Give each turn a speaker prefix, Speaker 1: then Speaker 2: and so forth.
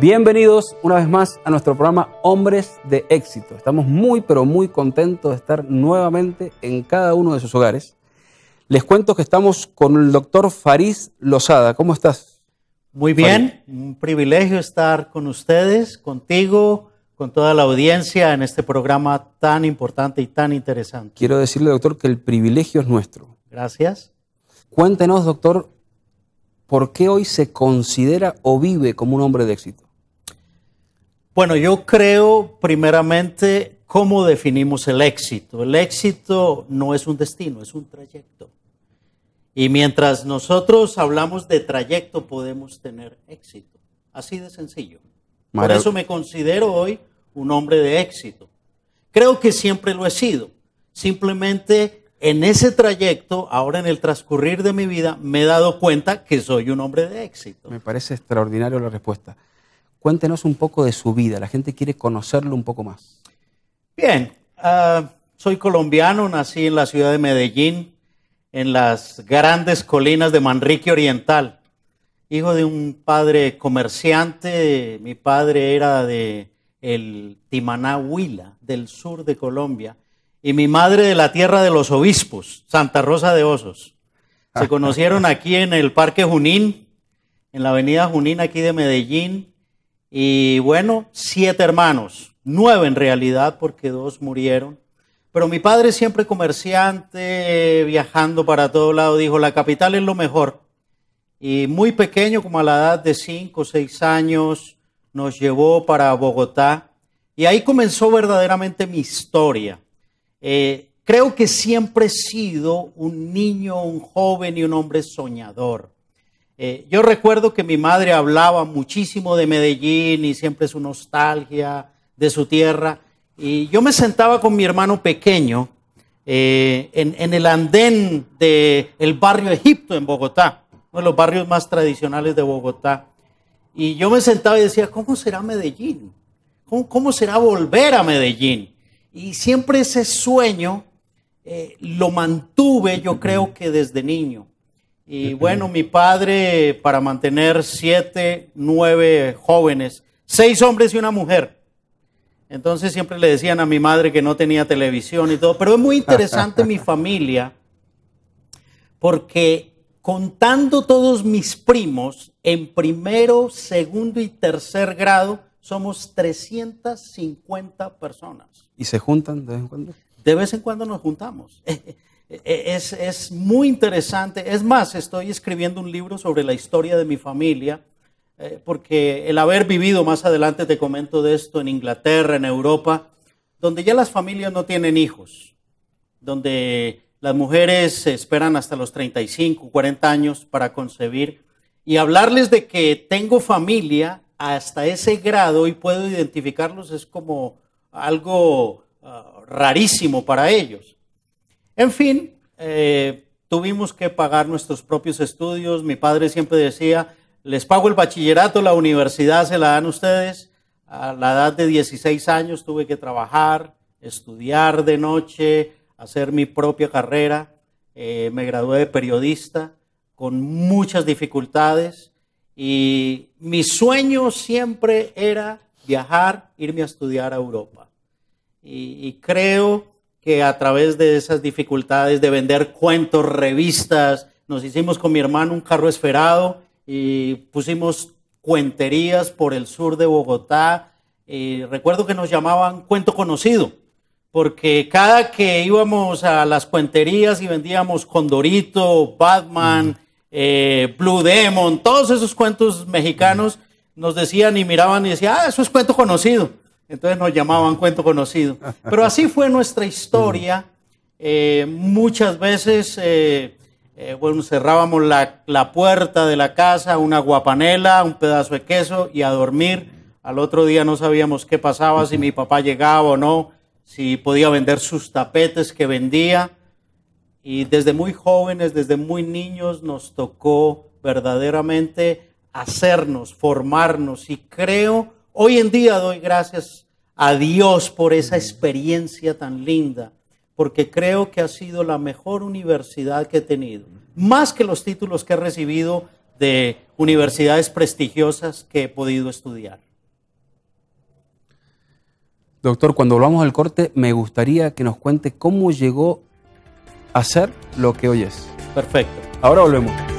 Speaker 1: Bienvenidos una vez más a nuestro programa Hombres de Éxito. Estamos muy, pero muy contentos de estar nuevamente en cada uno de sus hogares. Les cuento que estamos con el
Speaker 2: doctor Faris Lozada. ¿Cómo estás? Muy bien, un privilegio estar con ustedes, contigo, con toda la audiencia en este programa tan importante y tan interesante.
Speaker 1: Quiero decirle, doctor, que el privilegio es nuestro.
Speaker 2: Gracias. Cuéntenos, doctor,
Speaker 1: ¿por qué hoy se considera o vive como un hombre de éxito?
Speaker 2: Bueno, yo creo primeramente cómo definimos el éxito. El éxito no es un destino, es un trayecto. Y mientras nosotros hablamos de trayecto, podemos tener éxito. Así de sencillo. Por eso me considero hoy un hombre de éxito. Creo que siempre lo he sido. Simplemente en ese trayecto, ahora en el transcurrir de mi vida, me he dado cuenta que soy un hombre de éxito.
Speaker 1: Me parece extraordinario la respuesta. Cuéntenos un poco de su vida, la gente quiere conocerlo un poco más.
Speaker 2: Bien, ah, soy colombiano, nací en la ciudad de Medellín, en las grandes colinas de Manrique Oriental, hijo de un padre comerciante, mi padre era de el Timaná Huila, del sur de Colombia, y mi madre de la tierra de los obispos, Santa Rosa de Osos. Se conocieron aquí en el Parque Junín, en la avenida Junín aquí de Medellín, y bueno, siete hermanos, nueve en realidad porque dos murieron. Pero mi padre siempre comerciante, viajando para todo lado, dijo, la capital es lo mejor. Y muy pequeño, como a la edad de cinco o seis años, nos llevó para Bogotá. Y ahí comenzó verdaderamente mi historia. Eh, creo que siempre he sido un niño, un joven y un hombre soñador. Eh, yo recuerdo que mi madre hablaba muchísimo de Medellín y siempre su nostalgia de su tierra. Y yo me sentaba con mi hermano pequeño eh, en, el andén del el barrio Egipto en Bogotá, uno de los barrios más tradicionales de Bogotá. Y yo me sentaba y decía, ¿cómo será Medellín? ¿Cómo, será volver a Medellín? Y siempre ese sueño eh, lo mantuve, yo creo que desde niño. Y bueno, mi padre, para mantener siete, nueve jóvenes, seis hombres y una mujer. Entonces siempre le decían a mi madre que no tenía televisión y todo. Pero es muy interesante mi familia, porque contando todos mis primos, en primero, segundo y tercer grado, somos 350 personas.
Speaker 1: ¿Y se juntan de vez en cuando?
Speaker 2: De vez en cuando nos juntamos. E-, es, muy interesante. Es más, estoy escribiendo un libro sobre la historia de mi familia, eh, porque el haber vivido, más adelante te comento de esto, en Inglaterra, en Europa, donde ya las familias no tienen hijos, donde las mujeres esperan hasta los 35, 40 años para concebir, y hablarles de que tengo familia hasta ese grado y puedo identificarlos es como algo ah, rarísimo para ellos. En fin, eh, tuvimos que pagar nuestros propios estudios. Mi padre siempre decía, les pago el bachillerato, la universidad se la dan ustedes. A la edad de 16 años tuve que trabajar, estudiar de noche, hacer mi propia carrera. Eh, me gradué de periodista con muchas dificultades y mi sueño siempre era viajar, irme a estudiar a Europa. Y, y creo que a través de esas dificultades de vender cuentos, revistas, nos hicimos con mi hermano un carro esferado y pusimos cuenterías por el sur de Bogotá. Y eh, recuerdo que nos llamaban cuento conocido, porque cada que íbamos a las cuenterías y vendíamos Condorito, Batman, mm. eh, Blue Demon, todos esos cuentos mexicanos, nos decían y miraban y decían, ah, eso es cuento conocido. Entonces nos llamaban cuento conocido. Pero así fue nuestra historia. Eh, muchas veces, eh, eh, bueno, cerrábamos la, puerta de la casa, una guapanela, un pedazo de queso y a dormir. Al otro día no sabíamos qué pasaba, si mi papá llegaba o no, si podía vender sus tapetes que vendía. Y desde muy jóvenes, desde muy niños, nos tocó verdaderamente hacernos, formarnos. Y creo Hoy en día doy gracias a Dios por esa experiencia tan linda, porque creo que ha sido la mejor universidad que he tenido, más que los títulos que he recibido de universidades prestigiosas que he podido estudiar.
Speaker 1: Doctor, cuando volvamos al corte, me gustaría que nos cuente cómo llegó a ser lo que hoy es. Perfecto. Ahora volvemos.